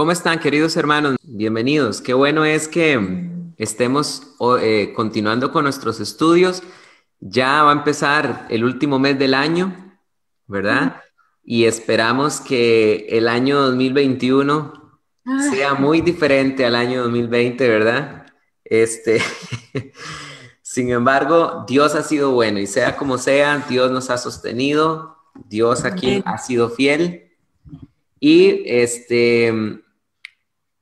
¿Cómo están, queridos hermanos? Bienvenidos. Qué bueno es que estemos eh, continuando con nuestros estudios. Ya va a empezar el último mes del año, verdad Y esperamos que el año 2021 sea ah. muy diferente al año 2020, ¿verdad? Este, sin embargo, Dios ha sido bueno y sea como sea, Dios nos ha sostenido, Dios aquí ha sido fiel. Y este,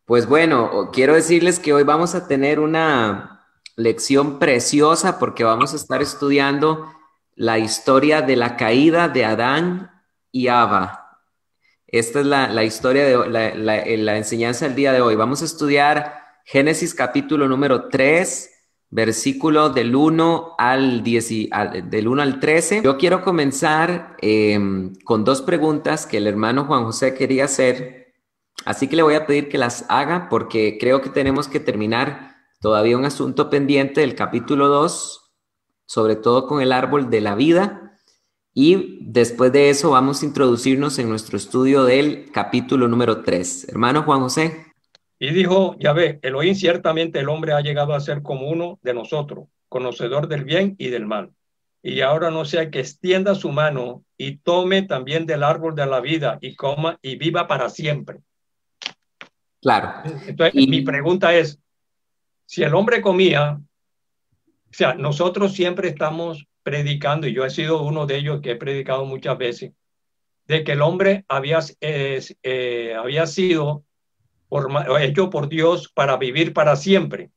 pues bueno, quiero decirles que hoy vamos a tener una lección preciosa porque vamos a estar estudiando la historia de la caída de Adán y Abba. Esta es la, historia de eh, la, enseñanza del día de hoy. Vamos a estudiar Génesis capítulo número 3, versículo del 1 al, del 1 al 13. Yo quiero comenzar em, con dos preguntas que el hermano Juan José quería hacer Así que le voy a pedir que las haga porque creo que tenemos que terminar todavía un asunto pendiente del capítulo 2, sobre todo con el árbol de la vida. Y después de eso vamos a introducirnos en nuestro estudio del capítulo número 3. Hermano Juan José. Y dijo ya ve, Elohim, ciertamente el hombre ha llegado a ser como uno de nosotros, conocedor del bien y del mal. Y ahora no sea que extienda su mano y tome también del árbol de la vida y coma y viva para siempre. Claro. Entonces, mi pregunta es, si el hombre comía, o sea, nosotros siempre estamos predicando, y yo he sido uno de ellos que he predicado muchas veces, de que el hombre había, eh, había sido por, hecho por Dios para vivir para siempre.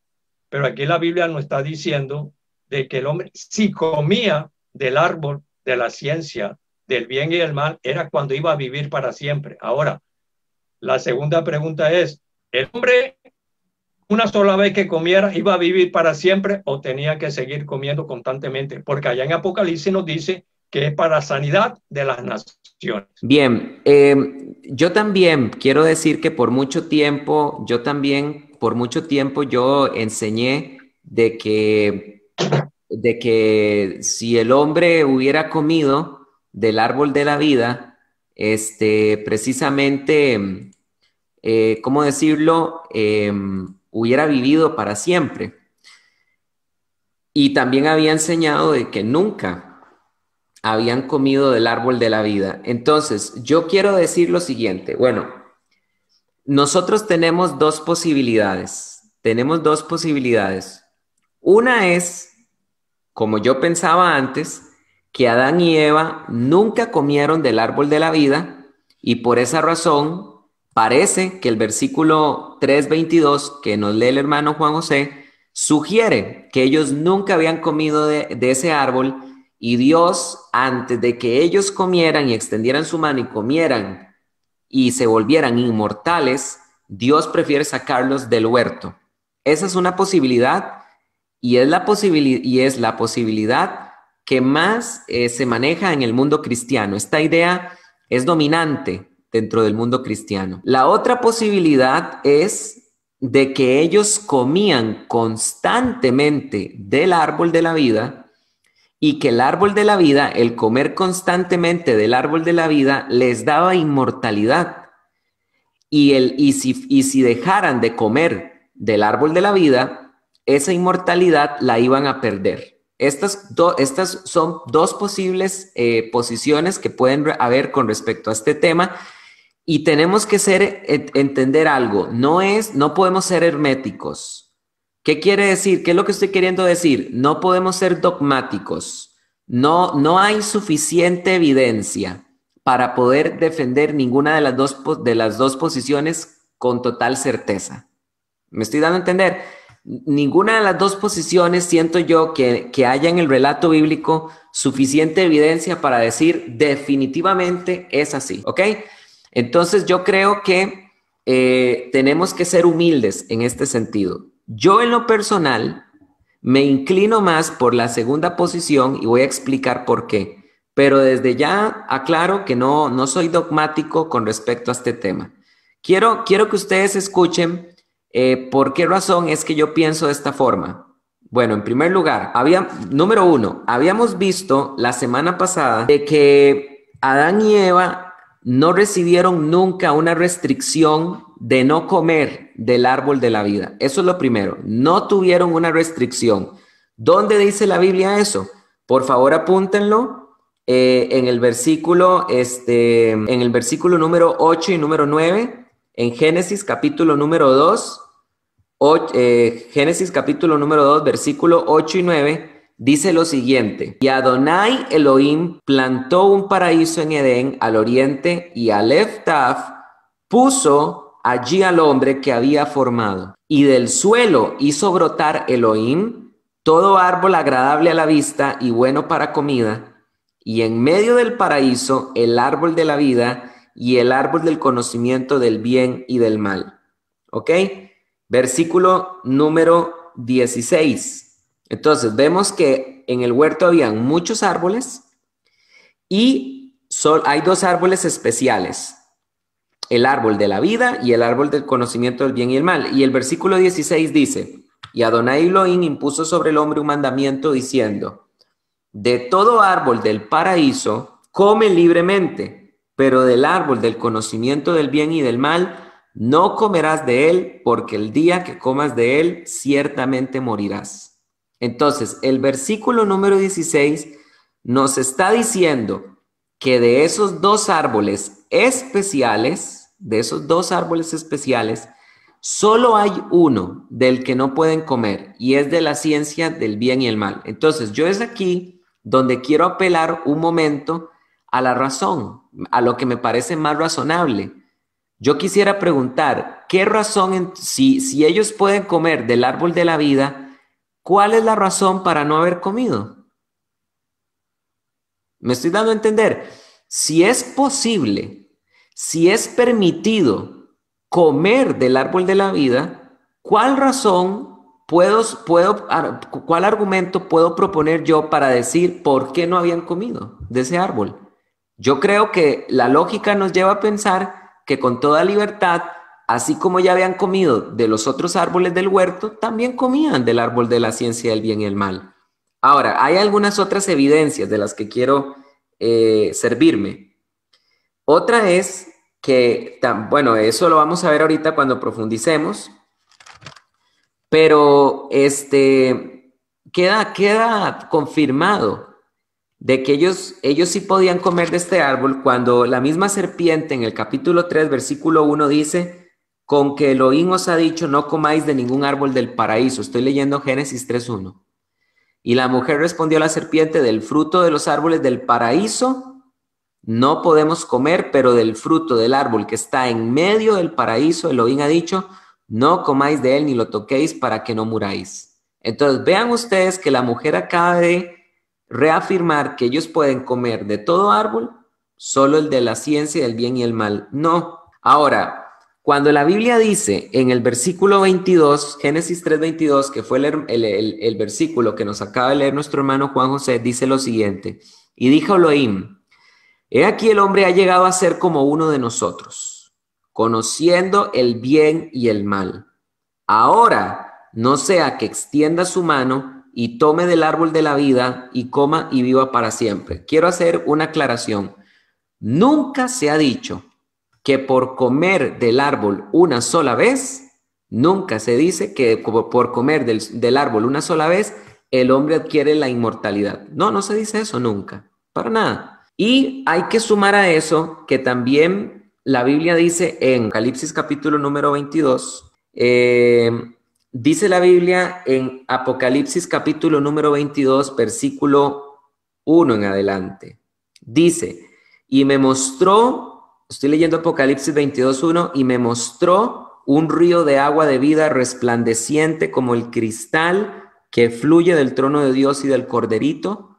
Pero aquí la Biblia nos está diciendo de que el hombre, si comía del árbol de la ciencia, del bien y el mal, era cuando iba a vivir para siempre. Ahora, la segunda pregunta es, ¿el hombre una sola vez que comiera iba a vivir para siempre o tenía que seguir comiendo constantemente? Porque allá en Apocalipsis nos dice que es para sanidad de las naciones. Bien, eh, yo también quiero decir que por mucho tiempo, yo también, por mucho tiempo yo enseñé de que, de que si el hombre hubiera comido del árbol de la vida, este, precisamente eh, ¿cómo decirlo?, em, hubiera vivido para siempre. Y también había enseñado de que nunca habían comido del árbol de la vida. Entonces, yo quiero decir lo siguiente, bueno, nosotros tenemos dos posibilidades, tenemos dos posibilidades. Una es, como yo pensaba antes, que Adán y Eva nunca comieron del árbol de la vida y por esa razón Parece que el versículo 3.22 que nos lee el hermano Juan José sugiere que ellos nunca habían comido de, ese árbol y Dios, antes de que ellos comieran y extendieran su mano y comieran y se volvieran inmortales, Dios prefiere sacarlos del huerto. Esa es una posibilidad y es la, posibilidad que más eh, se maneja en el mundo cristiano. Esta idea es dominante dentro del mundo cristiano. La otra posibilidad es de que ellos comían constantemente del árbol de la vida y que el árbol de la vida, el comer constantemente del árbol de la vida, les daba inmortalidad. Y, el, y, si, y si dejaran de comer del árbol de la vida, esa inmortalidad la iban a perder. Estas, estas son dos posibles eh, posiciones que pueden haber con respecto a este tema. Y tenemos que ser, entender algo, no es, no podemos ser herméticos. ¿Qué quiere decir? ¿Qué es lo que estoy queriendo decir? No podemos ser dogmáticos. No, no hay suficiente evidencia para poder defender ninguna de las dos, de las dos posiciones con total certeza. ¿Me estoy dando a entender? Ninguna de las dos posiciones siento yo que, que haya en el relato bíblico suficiente evidencia para decir definitivamente es así, ¿ok? Entonces yo creo que eh, tenemos que ser humildes en este sentido. Yo en lo personal me inclino más por la segunda posición y voy a explicar por qué. Pero desde ya aclaro que no, no soy dogmático con respecto a este tema. Quiero, quiero que ustedes escuchen eh, por qué razón es que yo pienso de esta forma. Bueno, en primer lugar, había, número uno, habíamos visto la semana pasada de que Adán y Eva no recibieron nunca una restricción de no comer del árbol de la vida. Eso es lo primero. No tuvieron una restricción. ¿Dónde dice la Biblia eso? Por favor, apúntenlo eh, en el versículo, este, en el versículo número 8 y número 9, en Génesis capítulo número 2, eh, Génesis capítulo número 2, versículo 8 y 9 Dice lo siguiente, y Adonai Elohim plantó un paraíso en Edén al oriente y Aleph Taf puso allí al hombre que había formado. Y del suelo hizo brotar Elohim todo árbol agradable a la vista y bueno para comida. Y en medio del paraíso el árbol de la vida y el árbol del conocimiento del bien y del mal. ¿Ok? Versículo número 16. Entonces, vemos que en el huerto habían muchos árboles y sol, hay dos árboles especiales, el árbol de la vida y el árbol del conocimiento del bien y el mal. Y el versículo 16 dice, y Adonai Elohim impuso sobre el hombre un mandamiento diciendo, de todo árbol del paraíso come libremente, pero del árbol del conocimiento del bien y del mal no comerás de él, porque el día que comas de él ciertamente morirás. Entonces, el versículo número 16 nos está diciendo que de esos dos árboles especiales, de esos dos árboles especiales, solo hay uno del que no pueden comer y es de la ciencia del bien y el mal. Entonces, yo es aquí donde quiero apelar un momento a la razón, a lo que me parece más razonable. Yo quisiera preguntar, ¿qué razón, si, si ellos pueden comer del árbol de la vida, ¿Cuál es la razón para no haber comido? Me estoy dando a entender. Si es posible, si es permitido comer del árbol de la vida, ¿cuál razón puedo, cuál argumento puedo proponer yo para decir por qué no habían comido de ese árbol? Yo creo que la lógica nos lleva a pensar que con toda libertad Así como ya habían comido de los otros árboles del huerto, también comían del árbol de la ciencia del bien y el mal. Ahora, hay algunas otras evidencias de las que quiero eh, servirme. Otra es que, tan, bueno, eso lo vamos a ver ahorita cuando profundicemos, pero este, queda, queda confirmado de que ellos, ellos sí podían comer de este árbol cuando la misma serpiente en el capítulo 3, versículo 1 dice, con que Elohim os ha dicho, no comáis de ningún árbol del paraíso. Estoy leyendo Génesis 3.1. Y la mujer respondió a la serpiente, del fruto de los árboles del paraíso no podemos comer, pero del fruto del árbol que está en medio del paraíso, Elohim ha dicho, no comáis de él ni lo toquéis para que no muráis. Entonces vean ustedes que la mujer acaba de reafirmar que ellos pueden comer de todo árbol, solo el de la ciencia del bien y el mal. No. Ahora, cuando la Biblia dice en el versículo 22, Génesis 3:22, que fue el, el, versículo que nos acaba de leer nuestro hermano Juan José, dice lo siguiente, y dijo Elohim, he aquí el hombre ha llegado a ser como uno de nosotros, conociendo el bien y el mal. Ahora no sea que extienda su mano y tome del árbol de la vida y coma y viva para siempre. Quiero hacer una aclaración. Nunca se ha dicho que por comer del árbol una sola vez, nunca se dice que por comer del, árbol una sola vez, el hombre adquiere la inmortalidad. No, no se dice eso nunca, para nada. Y hay que sumar a eso que también la Biblia dice en Apocalipsis capítulo número 22, eh, dice la Biblia en Apocalipsis capítulo número 22, versículo 1 en adelante, dice, y me mostró Estoy leyendo Apocalipsis 22.1 y me mostró un río de agua de vida resplandeciente como el cristal que fluye del trono de Dios y del corderito.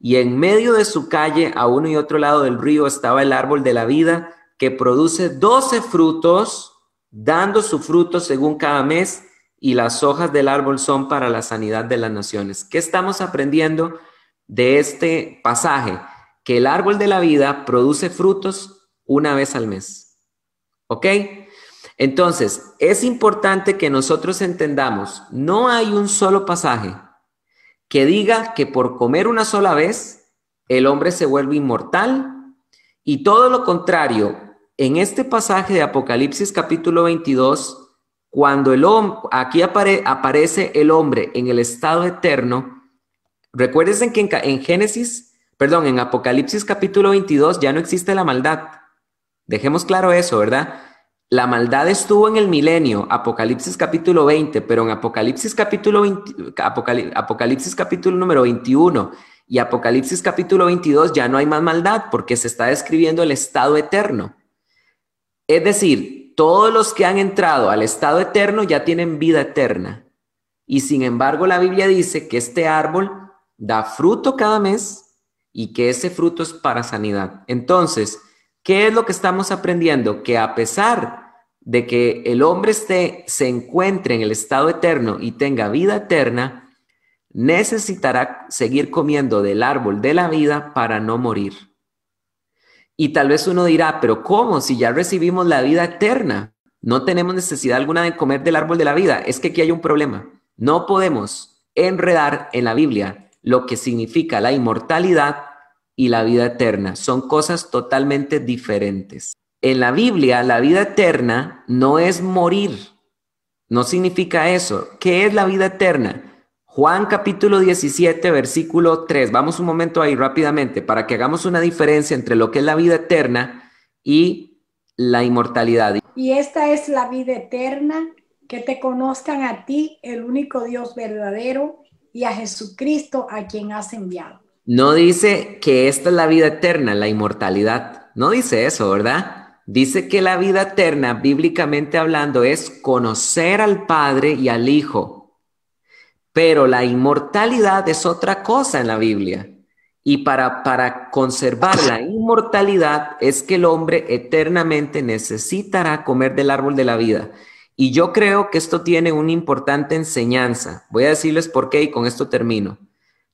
Y en medio de su calle, a uno y otro lado del río, estaba el árbol de la vida que produce doce frutos, dando su fruto según cada mes, y las hojas del árbol son para la sanidad de las naciones. ¿Qué estamos aprendiendo de este pasaje? Que el árbol de la vida produce frutos una vez al mes. ¿Ok? Entonces, es importante que nosotros entendamos, no hay un solo pasaje que diga que por comer una sola vez el hombre se vuelve inmortal y todo lo contrario, en este pasaje de Apocalipsis capítulo 22, cuando el hombre aquí aparece el hombre en el estado eterno, recuérdense que en, en Génesis, perdón, en Apocalipsis capítulo 22 ya no existe la maldad. Dejemos claro eso, ¿verdad? La maldad estuvo en el milenio, Apocalipsis capítulo 20, pero en Apocalipsis capítulo, 20, Apocalipsis capítulo número 21 y Apocalipsis capítulo 22 ya no hay más maldad porque se está describiendo el estado eterno. Es decir, todos los que han entrado al estado eterno ya tienen vida eterna. Y sin embargo la Biblia dice que este árbol da fruto cada mes y que ese fruto es para sanidad. Entonces, ¿Qué es lo que estamos aprendiendo? Que a pesar de que el hombre se encuentre en el estado eterno y tenga vida eterna, necesitará seguir comiendo del árbol de la vida para no morir. Y tal vez uno dirá, pero ¿cómo? Si ya recibimos la vida eterna, no tenemos necesidad alguna de comer del árbol de la vida. Es que aquí hay un problema. No podemos enredar en la Biblia lo que significa la inmortalidad y la vida eterna. Son cosas totalmente diferentes. En la Biblia, la vida eterna no es morir. No significa eso. ¿Qué es la vida eterna? Juan capítulo 17, versículo 3. Vamos un momento ahí rápidamente para que hagamos una diferencia entre lo que es la vida eterna y la inmortalidad. Y esta es la vida eterna, que te conozcan a ti, el único Dios verdadero, y a Jesucristo a quien has enviado. No dice que esta es la vida eterna, la inmortalidad. No dice eso, ¿verdad? Dice que la vida eterna, bíblicamente hablando, es conocer al Padre y al Hijo. Pero la inmortalidad es otra cosa en la Biblia. Y para, para conservar la inmortalidad es que el hombre eternamente necesitará comer del árbol de la vida. Y yo creo que esto tiene una importante enseñanza. Voy a decirles por qué y con esto termino.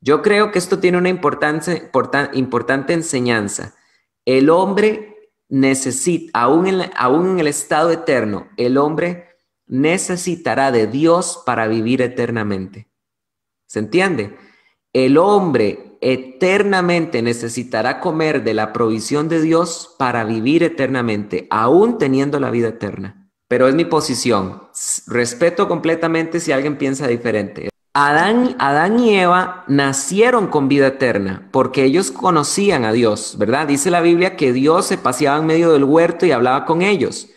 Yo creo que esto tiene una importante enseñanza. El hombre necesita, aún en, aún en el estado eterno, el hombre necesitará de Dios para vivir eternamente. ¿Se entiende? El hombre eternamente necesitará comer de la provisión de Dios para vivir eternamente, aún teniendo la vida eterna. Pero es mi posición. Respeto completamente si alguien piensa diferente. Adán, y Eva nacieron con vida eterna porque ellos conocían a Dios, ¿verdad? Dice la Biblia que Dios se paseaba en medio del huerto y hablaba con ellos,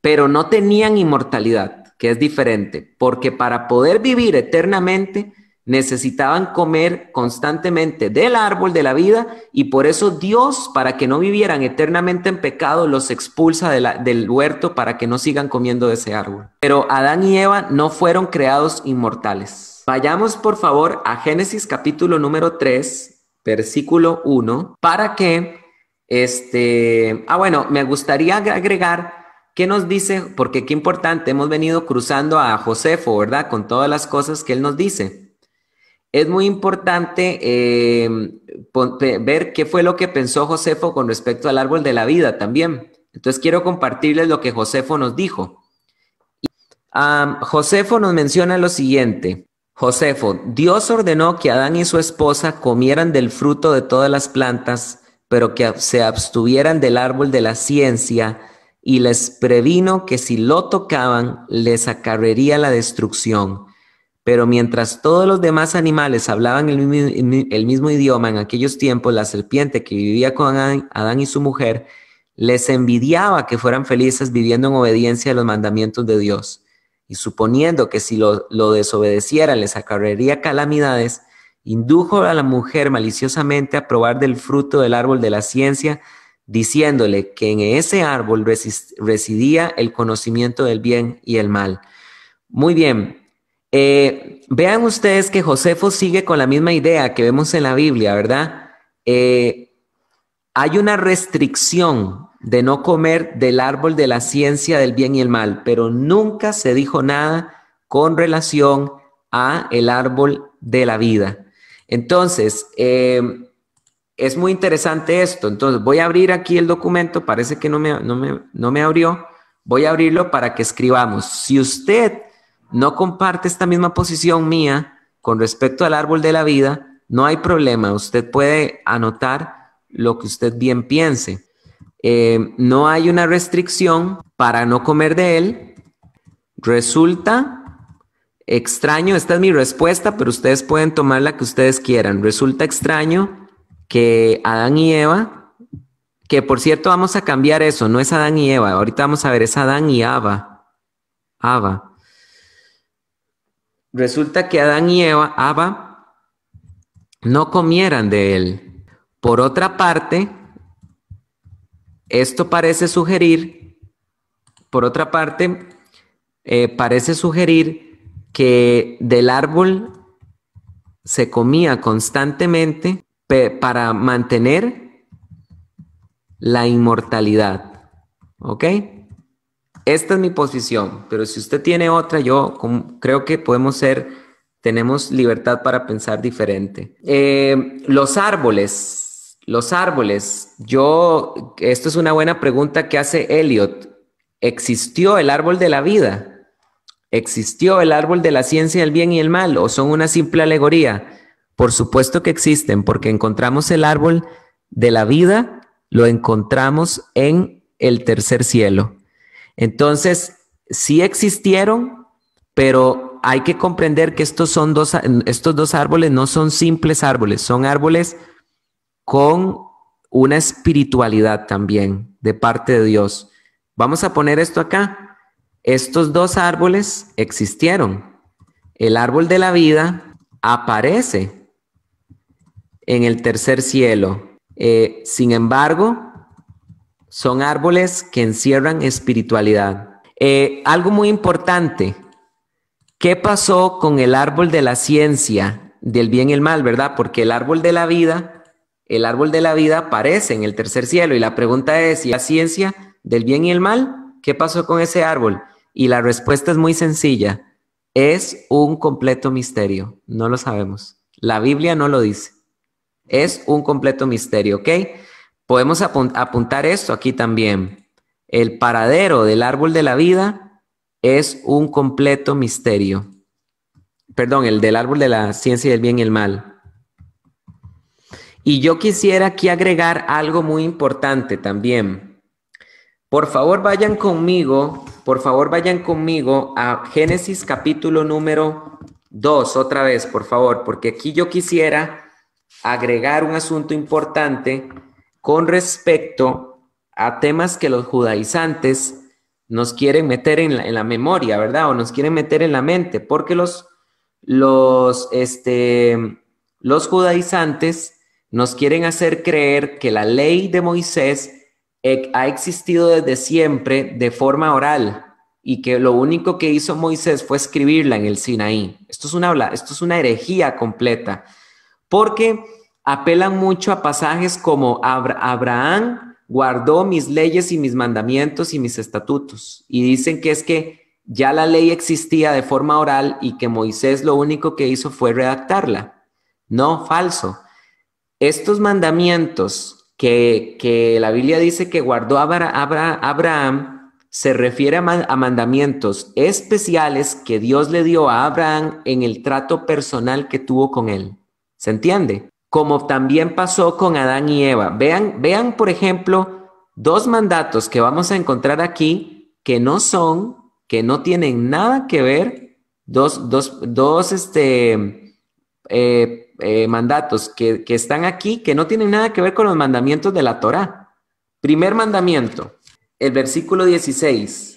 pero no tenían inmortalidad, que es diferente, porque para poder vivir eternamente necesitaban comer constantemente del árbol de la vida y por eso Dios, para que no vivieran eternamente en pecado, los expulsa del huerto para que no sigan comiendo de ese árbol. Pero Adán y Eva no fueron creados inmortales. Vayamos por favor a Génesis capítulo número 3, versículo 1, para que, este, ah bueno, me gustaría agregar ¿Qué nos dice? Porque qué importante, hemos venido cruzando a Josefo, ¿verdad? Con todas las cosas que él nos dice. Es muy importante em, ver qué fue lo que pensó Josefo con respecto al árbol de la vida también. Entonces quiero compartirles lo que Josefo nos dijo. Josefo nos menciona lo siguiente. Josefo, Dios ordenó que Adán y su esposa comieran del fruto de todas las plantas, pero que se abstuvieran del árbol de la ciencia y les previno que si lo tocaban les acarrearía la destrucción. Pero mientras todos los demás animales hablaban el mismo, idioma en aquellos tiempos, la serpiente que vivía con Adán, y su mujer les envidiaba que fueran felices viviendo en obediencia a los mandamientos de Dios y suponiendo que si lo, lo les acarrearía calamidades, indujo a la mujer maliciosamente a probar del fruto del árbol de la ciencia, diciéndole que en ese árbol residía el conocimiento del bien y el mal. Muy bien, eh, vean ustedes que Josefo sigue con la misma idea que vemos en la Biblia, ¿verdad? Eh, hay una restricción de no comer del árbol de la ciencia del bien y el mal, pero nunca se dijo nada con relación a el árbol de la vida. Entonces, eh, es muy interesante esto. Entonces, voy a abrir aquí el documento, parece que no no me, no me abrió. Voy a abrirlo para que escribamos. Si usted no comparte esta misma posición mía con respecto al árbol de la vida, no hay problema. Usted puede anotar lo que usted bien piense. Eh, no hay una restricción para no comer de él. Resulta extraño, esta es mi respuesta, pero ustedes pueden tomar la que ustedes quieran. Resulta extraño que Adán y Eva, que por cierto vamos a cambiar eso, no es Adán y Eva, ahorita vamos a ver, es Adán y Ava. Ava. Resulta que Adán y Eva, Abba, no comieran de él. Por otra parte, esto parece sugerir, por otra parte, eh, parece sugerir que del árbol se comía constantemente para mantener la inmortalidad. ¿Ok? esta es mi posición, pero si usted tiene otra, yo creo que podemos ser, tenemos libertad para pensar diferente. Eh, los árboles, los árboles, yo, esto es una buena pregunta que hace Elliot. ¿Existió el árbol de la vida? ¿Existió el árbol de la ciencia del bien y el mal o son una simple alegoría? Por supuesto que existen, porque encontramos el árbol de la vida, lo encontramos en el tercer cielo. Entonces, sí existieron, pero hay que comprender que estos, son dos, estos dos árboles no son simples árboles, son árboles con una espiritualidad también de parte de Dios. Vamos a poner esto acá. Estos dos árboles existieron. El árbol de la vida aparece en el tercer cielo. Eh, sin embargo, son árboles que encierran espiritualidad. Eh, algo muy importante, ¿qué pasó con el árbol de la ciencia del bien y el mal, verdad? Porque el árbol de la vida, el árbol de la vida aparece en el tercer cielo y la pregunta es, ¿y la ciencia del bien y el mal? ¿Qué pasó con ese árbol? Y la respuesta es muy sencilla, es un completo misterio, no lo sabemos. La Biblia no lo dice. Es un completo misterio, ¿ok? Podemos apuntar esto aquí también. El paradero del árbol de la vida es un completo misterio. Perdón, el del árbol de la ciencia del bien y el mal. Y yo quisiera aquí agregar algo muy importante también. Por favor, vayan conmigo, por favor, vayan conmigo a Génesis capítulo número 2, otra vez, por favor, porque aquí yo quisiera agregar un asunto importante con respecto a temas que los judaizantes nos quieren meter en la, memoria, ¿verdad? O nos quieren meter en la mente, porque los, los, este, los judaizantes nos quieren hacer creer que la ley de Moisés e, ha existido desde siempre de forma oral y que lo único que hizo Moisés fue escribirla en el Sinaí. Esto es una, esto es una herejía completa, porque apelan mucho a pasajes como Abraham guardó mis leyes y mis mandamientos y mis estatutos. Y dicen que es que ya la ley existía de forma oral y que Moisés lo único que hizo fue redactarla. No, falso. Estos mandamientos que, la Biblia dice que guardó Abraham, se refiere a mandamientos especiales que Dios le dio a Abraham en el trato personal que tuvo con él. ¿Se entiende? como también pasó con Adán y Eva. Vean, vean, por ejemplo, dos mandatos que vamos a encontrar aquí que no son, que no tienen nada que ver, dos, dos, dos este, eh, eh, mandatos que, que están aquí que no tienen nada que ver con los mandamientos de la Torá. Primer mandamiento, el versículo 16.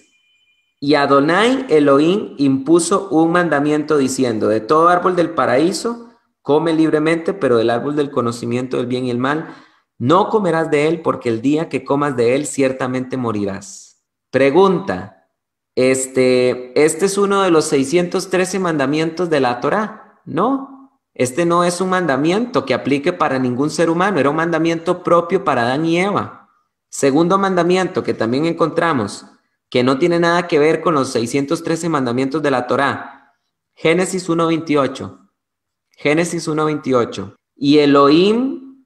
Y Adonai Elohim impuso un mandamiento diciendo, de todo árbol del paraíso, Come libremente, pero del árbol del conocimiento del bien y el mal no comerás de él, porque el día que comas de él ciertamente morirás. Pregunta, este, este es uno de los 613 mandamientos de la Torá, ¿no? Este no es un mandamiento que aplique para ningún ser humano, era un mandamiento propio para Adán y Eva. Segundo mandamiento que también encontramos, que no tiene nada que ver con los 613 mandamientos de la Torá. Génesis 1.28. Génesis 1.28. Y Elohim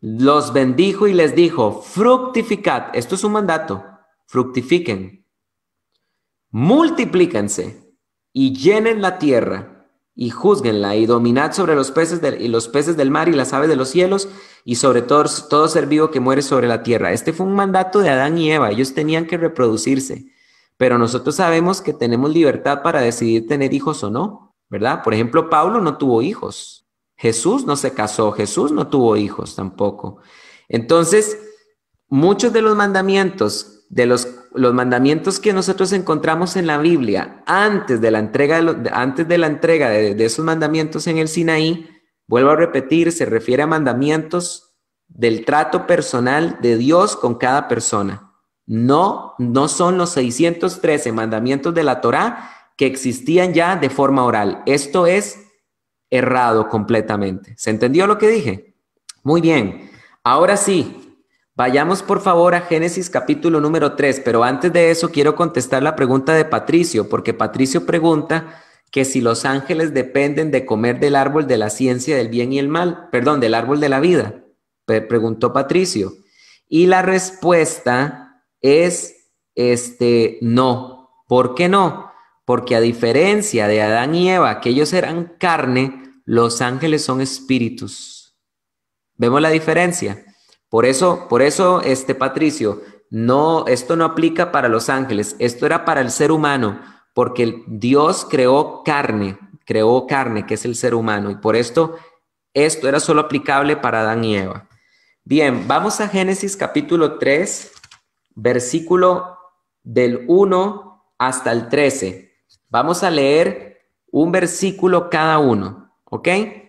los bendijo y les dijo, fructificad, esto es un mandato, fructifiquen, multiplícanse y llenen la tierra y juzguenla y dominad sobre los peces, del, y los peces del mar y las aves de los cielos y sobre todo, todo ser vivo que muere sobre la tierra. Este fue un mandato de Adán y Eva, ellos tenían que reproducirse, pero nosotros sabemos que tenemos libertad para decidir tener hijos o no. Por ejemplo, Pablo no tuvo hijos, Jesús no se casó, Jesús no tuvo hijos tampoco. Entonces, muchos de los mandamientos, de los, mandamientos que nosotros encontramos en la Biblia, antes de la entrega, de, antes de, la entrega esos mandamientos en el Sinaí, vuelvo a repetir, se refiere a mandamientos del trato personal de Dios con cada persona. No, no son los 613 mandamientos de la Torá que existían ya de forma oral. Esto es errado completamente. ¿Se entendió lo que dije? Muy bien. Ahora sí, vayamos por favor a Génesis capítulo número 3, pero antes de eso quiero contestar la pregunta de Patricio, porque Patricio pregunta que si los ángeles dependen de comer del árbol de la ciencia del bien y el mal, perdón, del árbol de la vida, preguntó Patricio. Y la respuesta es, este, no. ¿Por qué no? porque a diferencia de Adán y Eva, que ellos eran carne, los ángeles son espíritus. ¿Vemos la diferencia? Por eso, por eso, este Patricio, no, esto no aplica para los ángeles, esto era para el ser humano, porque Dios creó carne, creó carne, que es el ser humano, y por esto esto era solo aplicable para Adán y Eva. Bien, vamos a Génesis capítulo 3, versículo del 1 hasta el 13. Vamos a leer un versículo cada uno, ¿ok?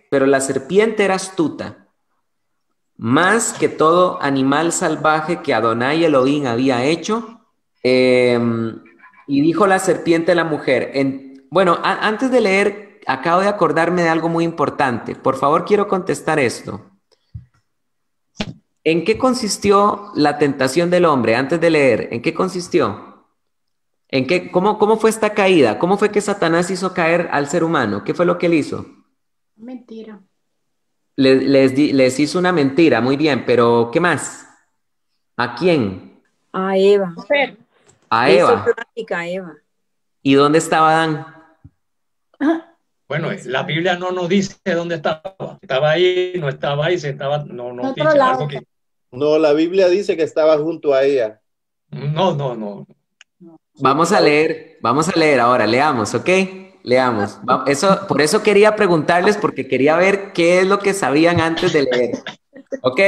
Pero la serpiente era astuta, más que todo animal salvaje que Adonai Elohim había hecho. Em, y dijo la serpiente a la mujer, en, bueno, antes de leer, acabo de acordarme de algo muy importante. Por favor, quiero contestar esto. ¿En qué consistió la tentación del hombre? Antes de leer, ¿en qué consistió? ¿En qué, cómo, fue esta caída? ¿Cómo fue que Satanás hizo caer al ser humano? ¿Qué fue lo que él hizo? Mentira. Les, hizo una mentira, muy bien, pero ¿qué más? ¿A quién? A Eva. A Eva. ¿Y dónde estaba Adán? Bueno, la Biblia no nos dice dónde estaba. Estaba ahí, no estaba ahí, se estaba, no, no No, la Biblia dice que estaba junto a ella. No, no, no. Vamos a leer, vamos a leer ahora, leamos, ¿ok? Leamos. Eso, por eso quería preguntarles, porque quería ver qué es lo que sabían antes de leer. ¿Ok?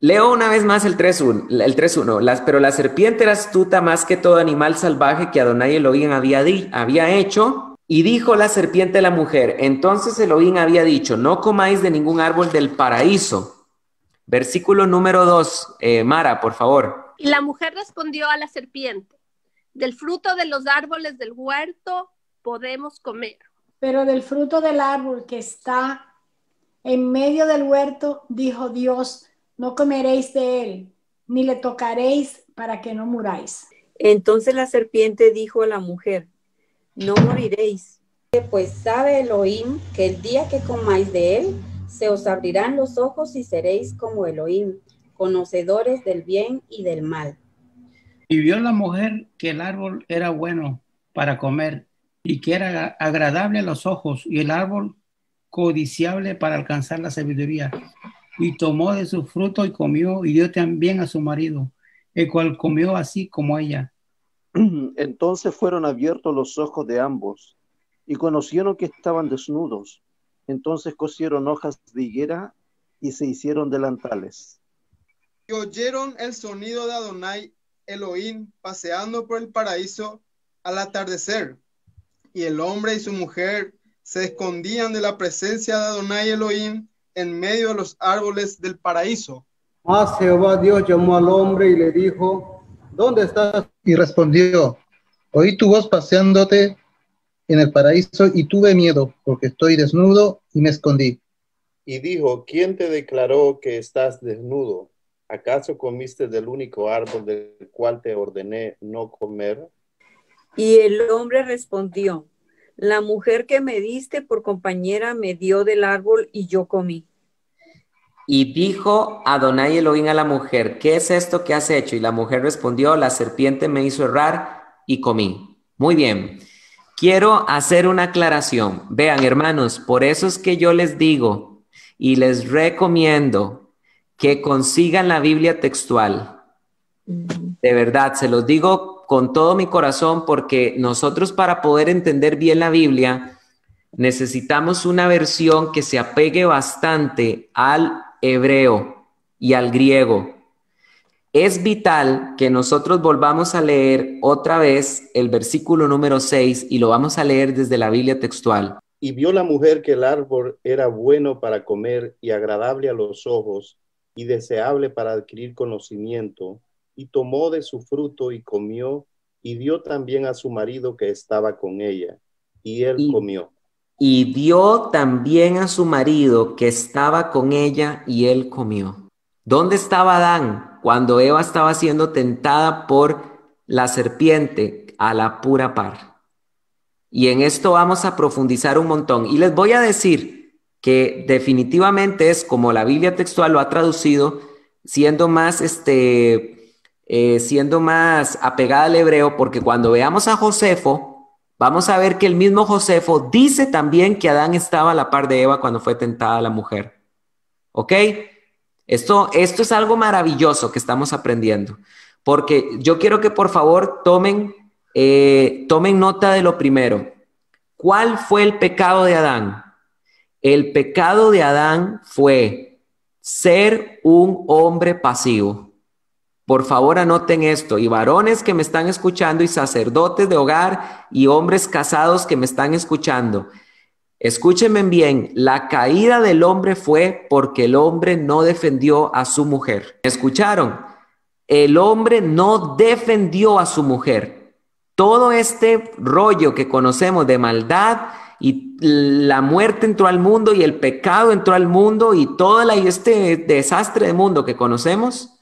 Leo una vez más el 3.1, el 3.1, las, pero la serpiente era astuta más que todo animal salvaje que Adonai Elohim había, había hecho, y dijo la serpiente a la mujer, entonces Elohim había dicho, no comáis de ningún árbol del paraíso. Versículo número 2, eh, Mara, por favor. Y la mujer respondió a la serpiente, del fruto de los árboles del huerto podemos comer. Pero del fruto del árbol que está en medio del huerto, dijo Dios, no comeréis de él, ni le tocaréis para que no muráis. Entonces la serpiente dijo a la mujer, no moriréis. Pues sabe Elohim que el día que comáis de él, se os abrirán los ojos y seréis como Elohim, conocedores del bien y del mal. Y vio la mujer que el árbol era bueno para comer y que era agradable a los ojos y el árbol codiciable para alcanzar la sabiduría. Y tomó de su fruto y comió y dio también a su marido, el cual comió así como ella. Entonces fueron abiertos los ojos de ambos y conocieron que estaban desnudos. Entonces cosieron hojas de higuera y se hicieron delantales. Y oyeron el sonido de Adonai Elohim paseando por el paraíso al atardecer, y el hombre y su mujer se escondían de la presencia de Adonai Elohim en medio de los árboles del paraíso. Mas ah, Jehová Dios llamó al hombre y le dijo, ¿dónde estás? Y respondió, oí tu voz paseándote en el paraíso y tuve miedo porque estoy desnudo y me escondí. Y dijo, ¿quién te declaró que estás desnudo? ¿acaso comiste del único árbol del cual te ordené no comer? Y el hombre respondió, la mujer que me diste por compañera me dio del árbol y yo comí. Y dijo Adonai Elohim a la mujer, ¿qué es esto que has hecho? Y la mujer respondió, la serpiente me hizo errar y comí. Muy bien, quiero hacer una aclaración. Vean, hermanos, por eso es que yo les digo y les recomiendo que consigan la Biblia textual. Mm. De verdad, se los digo con todo mi corazón porque nosotros para poder entender bien la Biblia necesitamos una versión que se apegue bastante al hebreo y al griego. Es vital que nosotros volvamos a leer otra vez el versículo número 6 y lo vamos a leer desde la Biblia textual. Y vio la mujer que el árbol era bueno para comer y agradable a los ojos y deseable para adquirir conocimiento, y tomó de su fruto y comió, y dio también a su marido que estaba con ella, y él comió. Y dio también a su marido que estaba con ella, y él comió. ¿Dónde estaba Adán cuando Eva estaba siendo tentada por la serpiente a la pura par? Y en esto vamos a profundizar un montón. Y les voy a decir, que definitivamente es como la Biblia textual lo ha traducido, siendo más, este, eh, siendo más apegada al hebreo, porque cuando veamos a Josefo, vamos a ver que el mismo Josefo dice también que Adán estaba a la par de Eva cuando fue tentada la mujer. ¿Ok? Esto, esto es algo maravilloso que estamos aprendiendo, porque yo quiero que por favor tomen, eh, tomen nota de lo primero. ¿Cuál fue el pecado de Adán? El pecado de Adán fue ser un hombre pasivo. Por favor, anoten esto. Y varones que me están escuchando y sacerdotes de hogar y hombres casados que me están escuchando. Escúchenme bien, la caída del hombre fue porque el hombre no defendió a su mujer. ¿Escucharon? El hombre no defendió a su mujer. Todo este rollo que conocemos de maldad, y la muerte entró al mundo y el pecado entró al mundo y todo la, este desastre de mundo que conocemos,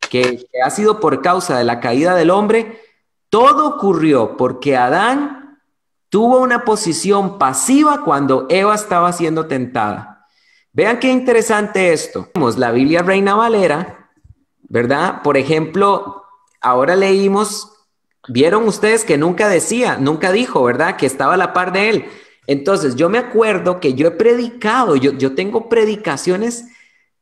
que, que ha sido por causa de la caída del hombre, todo ocurrió porque Adán tuvo una posición pasiva cuando Eva estaba siendo tentada. Vean qué interesante esto. La Biblia Reina Valera, ¿verdad? Por ejemplo, ahora leímos, vieron ustedes que nunca decía, nunca dijo, ¿verdad? Que estaba a la par de él entonces, yo me acuerdo que yo he predicado, yo, tengo predicaciones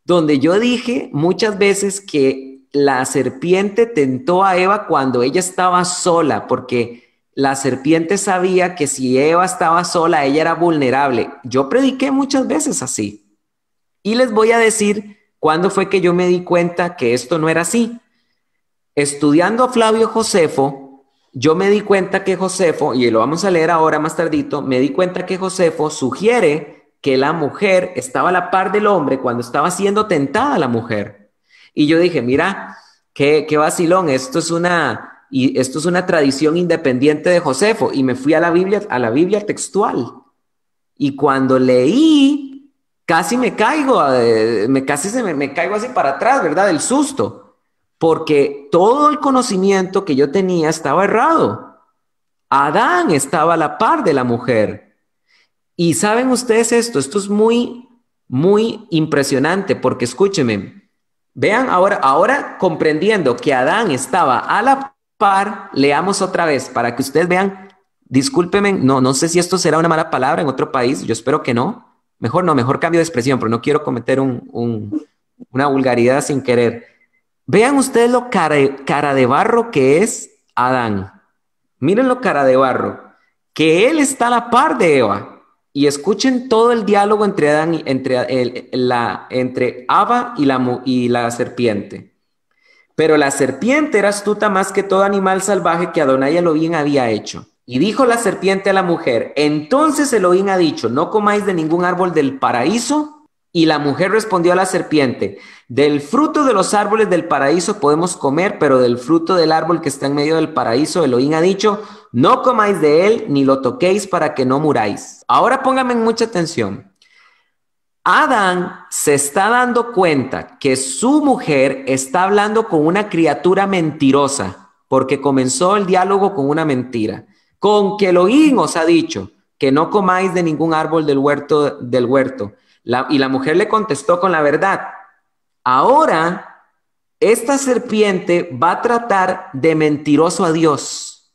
donde yo dije muchas veces que la serpiente tentó a Eva cuando ella estaba sola, porque la serpiente sabía que si Eva estaba sola, ella era vulnerable. Yo prediqué muchas veces así. Y les voy a decir cuándo fue que yo me di cuenta que esto no era así. Estudiando a Flavio Josefo, yo me di cuenta que Josefo, y lo vamos a leer ahora más tardito, me di cuenta que Josefo sugiere que la mujer estaba a la par del hombre cuando estaba siendo tentada la mujer. Y yo dije, mira, qué, vacilón, esto es una... Y esto es una tradición independiente de Josefo. Y me fui a la Biblia, a la Biblia textual. Y cuando leí, casi me caigo, eh, me casi se me, me caigo así para atrás, ¿verdad? El susto porque todo el conocimiento que yo tenía estaba errado. Adán estaba a la par de la mujer. Y saben ustedes esto, esto es muy, muy impresionante, porque escúcheme, vean ahora, ahora comprendiendo que Adán estaba a la par, leamos otra vez para que ustedes vean, discúlpenme, no, no sé si esto será una mala palabra en otro país, yo espero que no. Mejor no, mejor cambio de expresión, pero no quiero cometer una vulgaridad sin querer. Vean ustedes lo cara de, barro que es Adán. Miren lo cara de barro. Que él está a la par de Eva. Y escuchen todo el diálogo entre Adán y, entre, la, entre y la, y la serpiente. Pero la serpiente era astuta más que todo animal salvaje que Adonai Elohim había hecho. Y dijo la serpiente a la mujer, entonces Elohim ha dicho, no comáis de ningún árbol del paraíso. Y la mujer respondió a la serpiente, del fruto de los árboles del paraíso podemos comer, pero del fruto del árbol que está en medio del paraíso, Elohim ha dicho, no comáis de él ni lo toquéis para que no muráis. Ahora pónganme mucha atención. Adán se está dando cuenta que su mujer está hablando con una criatura mentirosa, porque comenzó el diálogo con una mentira, con que Elohim os ha dicho que no comáis de ningún árbol del huerto del huerto y la mujer le contestó con la verdad. Ahora, esta serpiente va a tratar de mentiroso a Dios.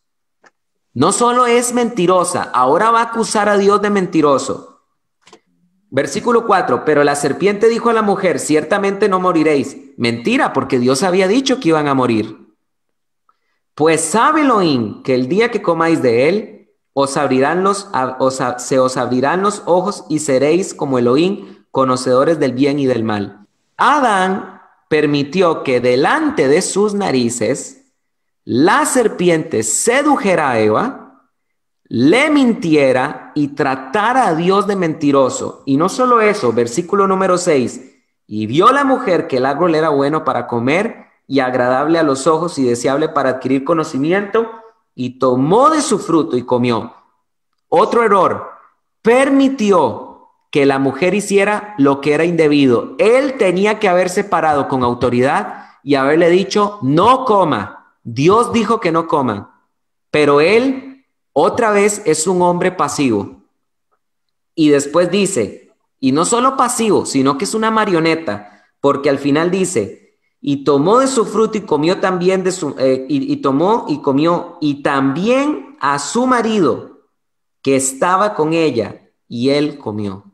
No solo es mentirosa, ahora va a acusar a Dios de mentiroso. Versículo 4, pero la serpiente dijo a la mujer, ciertamente no moriréis. Mentira, porque Dios había dicho que iban a morir. Pues sabe Elohim que el día que comáis de él, os abrirán los, se os abrirán los ojos y seréis como Elohim, conocedores del bien y del mal. Adán permitió que delante de sus narices la serpiente sedujera a Eva, le mintiera y tratara a Dios de mentiroso. Y no solo eso, versículo número 6. Y vio la mujer que el árbol era bueno para comer y agradable a los ojos y deseable para adquirir conocimiento y tomó de su fruto y comió. Otro error, permitió que la mujer hiciera lo que era indebido. Él tenía que haberse parado con autoridad y haberle dicho, no coma. Dios dijo que no coma. Pero él, otra vez, es un hombre pasivo. Y después dice, y no solo pasivo, sino que es una marioneta, porque al final dice, y tomó de su fruto y comió también de su, eh, y, y tomó y comió, y también a su marido que estaba con ella, y él comió.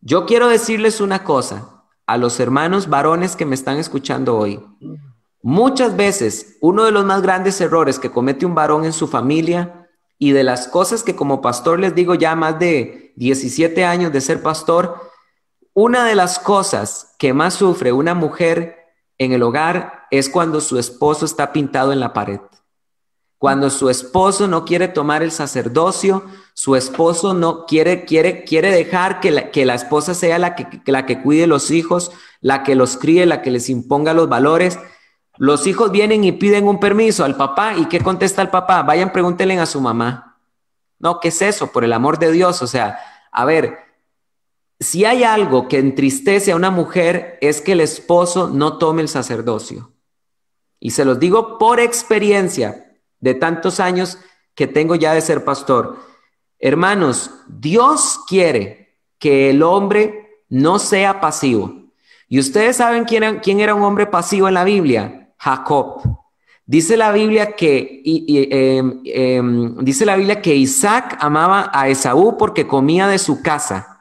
Yo quiero decirles una cosa a los hermanos varones que me están escuchando hoy. Muchas veces uno de los más grandes errores que comete un varón en su familia y de las cosas que como pastor les digo ya más de 17 años de ser pastor, una de las cosas que más sufre una mujer en el hogar es cuando su esposo está pintado en la pared. Cuando su esposo no quiere tomar el sacerdocio, su esposo no quiere, quiere, quiere dejar que la, que la esposa sea la que, la que cuide los hijos, la que los críe, la que les imponga los valores. Los hijos vienen y piden un permiso al papá. ¿Y qué contesta el papá? Vayan, pregúntenle a su mamá. No, ¿qué es eso? Por el amor de Dios. O sea, a ver, si hay algo que entristece a una mujer es que el esposo no tome el sacerdocio. Y se los digo por experiencia de tantos años que tengo ya de ser pastor. Hermanos, Dios quiere que el hombre no sea pasivo. Y ustedes saben quién era, un hombre pasivo en la Biblia, Jacob. Dice la Biblia que em, em, dice la Biblia que Isaac amaba a Esaú porque comía de su casa.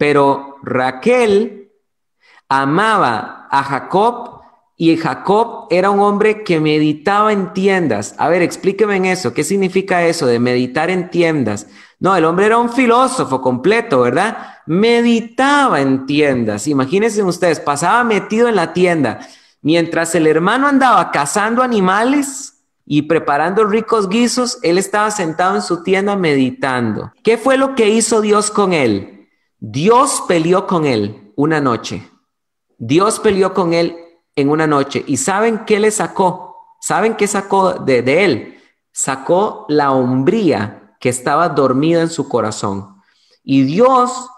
Pero Raquel amaba a Jacob y Jacob era un hombre que meditaba en tiendas. A ver, explíqueme en eso, ¿qué significa eso de meditar en tiendas? No, el hombre era un filósofo completo, ¿verdad? Meditaba en tiendas. Imagínense ustedes, pasaba metido en la tienda. Mientras el hermano andaba cazando animales, y preparando ricos guisos, él estaba sentado en su tienda meditando. ¿Qué fue lo que hizo Dios con él? Dios peleó con él una noche. Dios peleó con él en una noche. ¿Y saben qué le sacó? ¿Saben qué sacó de, él? Sacó la hombría que estaba dormida en su corazón. Y Dios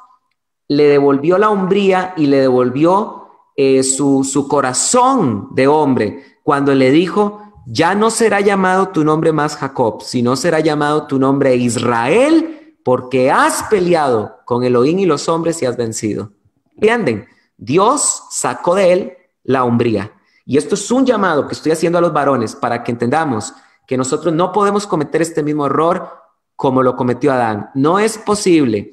le devolvió la hombría y le devolvió eh, su, su corazón de hombre cuando le dijo, ya no será llamado tu nombre más Jacob, sino será llamado tu nombre Israel, porque has peleado con Elohim y los hombres y has vencido. ¿Entienden? Dios sacó de él la hombría. Y esto es un llamado que estoy haciendo a los varones para que entendamos que nosotros no podemos cometer este mismo error como lo cometió Adán. No es posible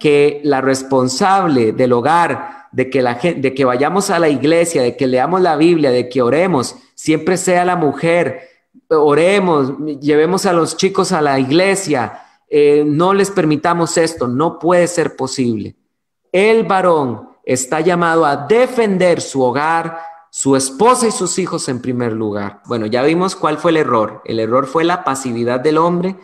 que la responsable del hogar, de que, la gente, de que vayamos a la iglesia, de que leamos la Biblia, de que oremos, siempre sea la mujer, oremos, llevemos a los chicos a la iglesia, eh, no les permitamos esto, no puede ser posible. El varón está llamado a defender su hogar, su esposa y sus hijos en primer lugar. Bueno, ya vimos cuál fue el error. El error fue la pasividad del hombre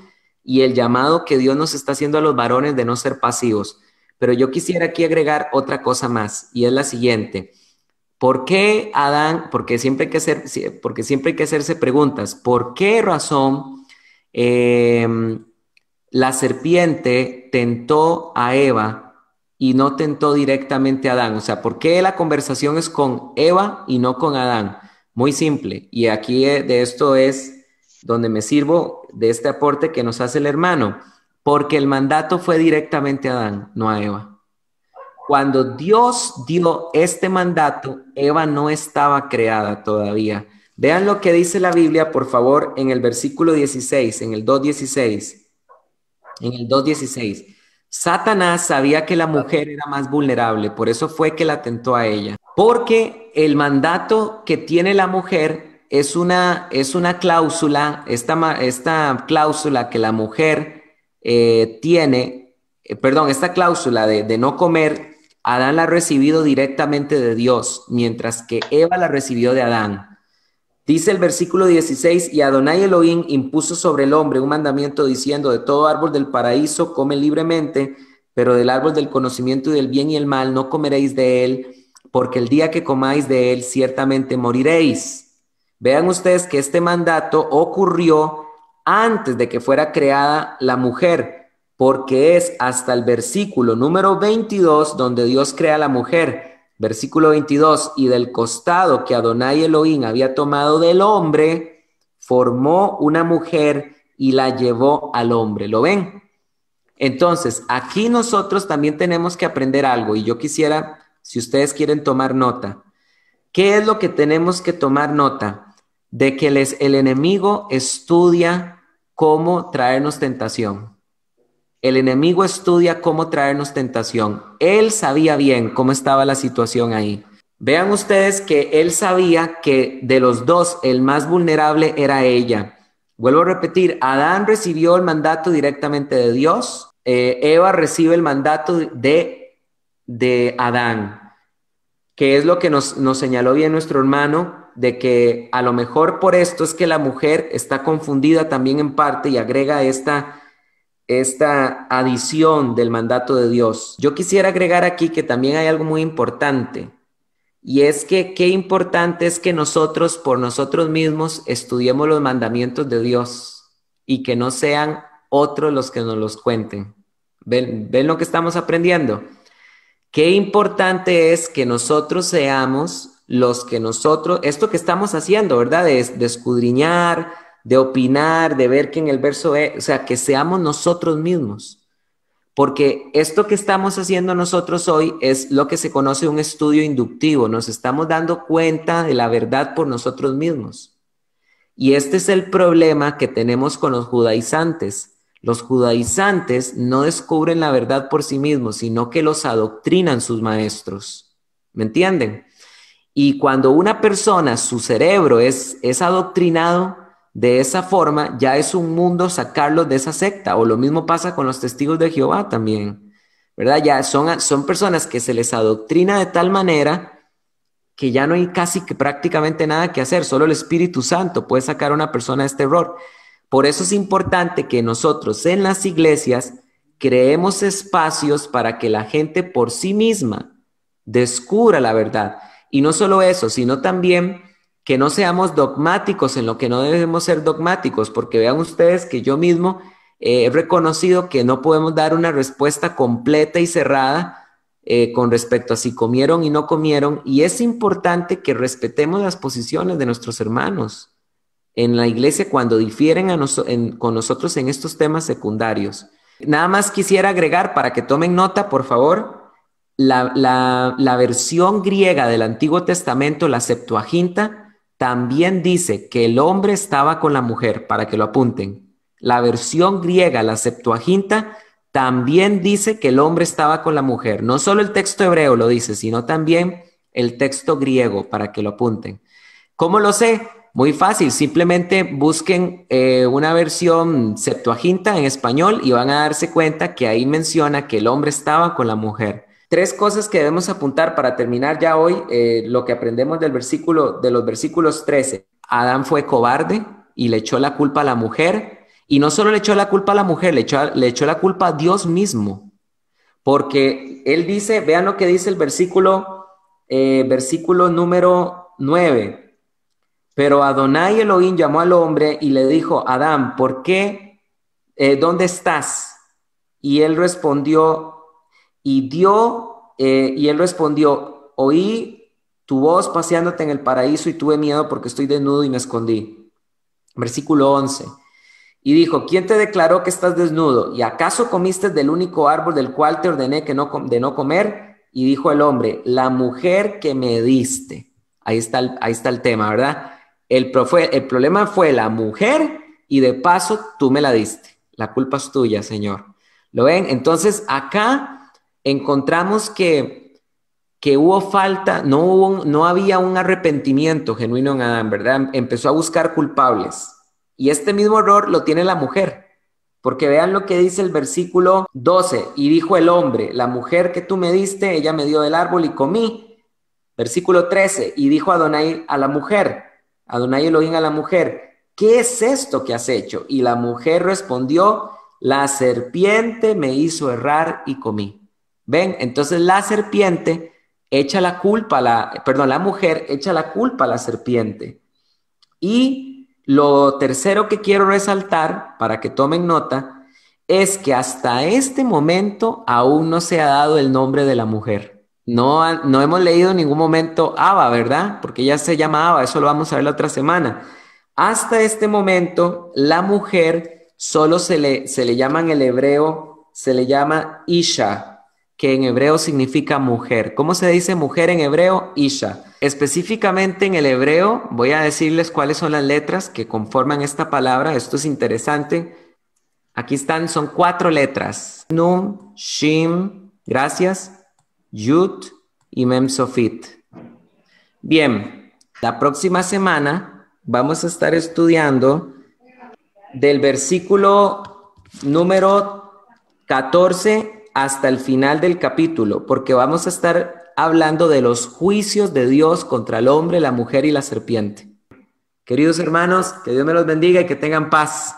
y el llamado que Dios nos está haciendo a los varones de no ser pasivos. Pero yo quisiera aquí agregar otra cosa más y es la siguiente. ¿Por qué Adán? Porque siempre hay que, porque siempre hay que hacerse preguntas. ¿Por qué razón eh, la serpiente tentó a Eva y no tentó directamente a Adán. O sea, ¿por qué la conversación es con Eva y no con Adán? Muy simple. Y aquí eh, de esto es donde me sirvo de este aporte que nos hace el hermano, porque el mandato fue directamente a Adán, no a Eva. Cuando Dios dio este mandato, Eva no estaba creada todavía. Vean lo que dice la Biblia, por favor, en el versículo 16, en el 2.16 en el 2.16. Satanás sabía que la mujer era más vulnerable, por eso fue que la tentó a ella. Porque el mandato que tiene la mujer es una, es una cláusula, esta, esta cláusula que la mujer eh, tiene, eh, perdón, esta cláusula de, de no comer, Adán la ha recibido directamente de Dios, mientras que Eva la recibió de Adán. Dice el versículo 16, y Adonai Elohim impuso sobre el hombre un mandamiento diciendo, de todo árbol del paraíso come libremente, pero del árbol del conocimiento y del bien y el mal no comeréis de él, porque el día que comáis de él ciertamente moriréis. Vean ustedes que este mandato ocurrió antes de que fuera creada la mujer, porque es hasta el versículo número 22 donde Dios crea a la mujer Versículo 22, y del costado que Adonai Elohim había tomado del hombre, formó una mujer y la llevó al hombre. ¿Lo ven? Entonces, aquí nosotros también tenemos que aprender algo y yo quisiera, si ustedes quieren tomar nota, ¿qué es lo que tenemos que tomar nota? De que les, el enemigo estudia cómo traernos tentación. El enemigo estudia cómo traernos tentación. Él sabía bien cómo estaba la situación ahí. Vean ustedes que él sabía que de los dos el más vulnerable era ella. Vuelvo a repetir, Adán recibió el mandato directamente de Dios, eh, Eva recibe el mandato de, de Adán, que es lo que nos, nos señaló bien nuestro hermano, de que a lo mejor por esto es que la mujer está confundida también en parte y agrega esta esta adición del mandato de Dios. Yo quisiera agregar aquí que también hay algo muy importante, y es que qué importante es que nosotros por nosotros mismos estudiemos los mandamientos de Dios y que no sean otros los que nos los cuenten. ¿Ven, lo que estamos aprendiendo? Qué importante es que nosotros seamos los que nosotros, esto que estamos haciendo, ¿verdad? es de escudriñar, de opinar, de ver que en el verso, es, o sea, que seamos nosotros mismos. Porque esto que estamos haciendo nosotros hoy es lo que se conoce un estudio inductivo. Nos estamos dando cuenta de la verdad por nosotros mismos. Y este es el problema que tenemos con los judaizantes. Los judaizantes no descubren la verdad por sí mismos, sino que los adoctrinan sus maestros. ¿Me entienden? Y cuando una persona, su cerebro es, es adoctrinado, de esa forma, ya es un mundo sacarlos de esa secta, o lo mismo pasa con los testigos de Jehová también, ¿verdad? Ya son, son personas que se les adoctrina de tal manera que ya no hay casi que prácticamente nada que hacer, solo el Espíritu Santo puede sacar a una persona de este error. Por eso es importante que nosotros en las iglesias creemos espacios para que la gente por sí misma descubra la verdad. Y no solo eso, sino también que no seamos dogmáticos en lo que no debemos ser dogmáticos, porque vean ustedes que yo mismo eh, he reconocido que no podemos dar una respuesta completa y cerrada eh, con respecto a si comieron y no comieron, y es importante que respetemos las posiciones de nuestros hermanos en la iglesia cuando difieren con nosotros en estos temas secundarios. Nada más quisiera agregar para que tomen nota, por favor, la, la versión griega del Antiguo Testamento, la Septuaginta, también dice que el hombre estaba con la mujer, para que lo apunten. La versión griega, la Septuaginta, también dice que el hombre estaba con la mujer. No solo el texto hebreo lo dice, sino también el texto griego, para que lo apunten. ¿Cómo lo sé? Muy fácil, simplemente busquen eh, una versión Septuaginta en español y van a darse cuenta que ahí menciona que el hombre estaba con la mujer. Tres cosas que debemos apuntar para terminar ya hoy eh, lo que aprendemos del versículo, de los versículos 13. Adán fue cobarde y le echó la culpa a la mujer. Y no solo le echó la culpa a la mujer, le echó, la culpa a Dios mismo. Porque él dice, vean lo que dice el versículo, eh, versículo número 9. Pero Adonai Elohim llamó al hombre y le dijo, Adán, ¿por qué? Eh, ¿Dónde estás? Y él respondió, y dio, eh, y él respondió, oí tu voz paseándote en el paraíso y tuve miedo porque estoy desnudo y me escondí. Versículo 11. Y dijo, ¿quién te declaró que estás desnudo? ¿Y acaso comiste del único árbol del cual te ordené que no de no comer? Y dijo el hombre, la mujer que me diste. Ahí está el, ahí está el tema, ¿verdad? El, el problema fue la mujer y de paso tú me la diste. La culpa es tuya, Señor. ¿Lo ven? Entonces acá encontramos que, hubo falta, no, hubo, no había un arrepentimiento genuino en Adán, ¿verdad? Empezó a buscar culpables. Y este mismo error lo tiene la mujer. Porque vean lo que dice el versículo 12. Y dijo el hombre, la mujer que tú me diste, ella me dio del árbol y comí. Versículo 13. Y dijo Adonai a la mujer, Adonai Elohim a la mujer, ¿qué es esto que has hecho? Y la mujer respondió, la serpiente me hizo errar y comí. ¿Ven? Entonces la serpiente echa la culpa, la, perdón, la mujer echa la culpa a la serpiente. Y lo tercero que quiero resaltar, para que tomen nota, es que hasta este momento aún no se ha dado el nombre de la mujer. No, no hemos leído en ningún momento Ava, ¿verdad? Porque ya se llama eso lo vamos a ver la otra semana. Hasta este momento, la mujer solo se le, se le llama en el hebreo, se le llama Isha, que en hebreo significa mujer. ¿Cómo se dice mujer en hebreo? Isha. Específicamente en el hebreo, voy a decirles cuáles son las letras que conforman esta palabra. Esto es interesante. Aquí están, son cuatro letras. Num, Shim, gracias, yut y Mem Sofit. Bien, la próxima semana vamos a estar estudiando del versículo número 14 hasta el final del capítulo, porque vamos a estar hablando de los juicios de Dios contra el hombre, la mujer y la serpiente. Queridos hermanos, que Dios me los bendiga y que tengan paz.